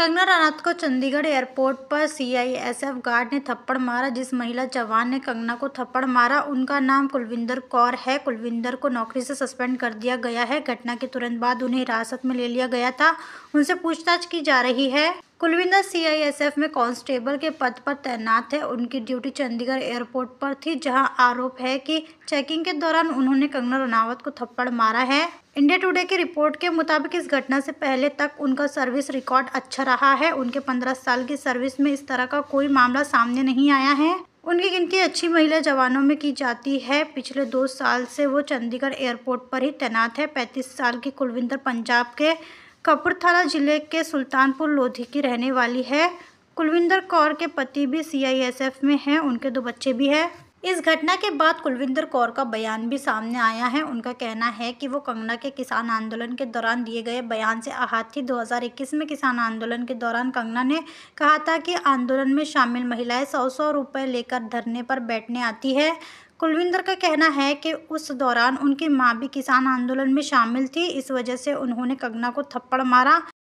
कंगना रनौत को चंडीगढ़ एयरपोर्ट पर CISF guard ने थप्पड़ मारा जिस महिला जवान ने कंगना को थप्पड़ मारा उनका नाम कुलविंदर कौर है कुलविंदर को नौकरी से सस्पेंड कर दिया गया है घटना के तुरंत बाद उन्हें हिरासत में ले लिया गया था उनसे पूछताछ की जा रही है कुलविंदर सीआईएसएफ में कांस्टेबल के पद पर तैनात है उनकी ड्यूटी चंडीगढ़ एयरपोर्ट पर थी जहां आरोप है कि चेकिंग के दौरान उन्होंने कंगना रनावत को थप्पड़ मारा है इंडिया टुडे की रिपोर्ट के मुताबिक इस घटना से पहले तक उनका सर्विस रिकॉर्ड अच्छा रहा है उनके पंद्रह साल की सर्विस में इस तरह का कोई मामला सामने नहीं आया है उनकी गिनती अच्छी महिला जवानों में की जाती है पिछले दो साल से वो चंडीगढ़ एयरपोर्ट पर ही तैनात है पैंतीस साल की कुलविंदर पंजाब के कपूरथला जिले के सुल्तानपुर लोधी की रहने वाली है कुलविंदर कौर के पति भी सीआईएसएफ में हैं उनके दो बच्चे भी हैं इस घटना के बाद कुलविंदर कौर का बयान भी सामने आया है उनका कहना है कि वो कंगना के किसान आंदोलन के दौरान दिए गए बयान से आहत थी 2021 में किसान आंदोलन के दौरान कंगना ने कहा था कि आंदोलन में शामिल महिलाएं सौ सौ रुपये लेकर धरने पर बैठने आती है कुलविंदर का कहना है कि उस दौरान उनकी मां भी किसान आंदोलन में शामिल थी इस वजह से उन्होंने कंगना को थप्पड़ मारा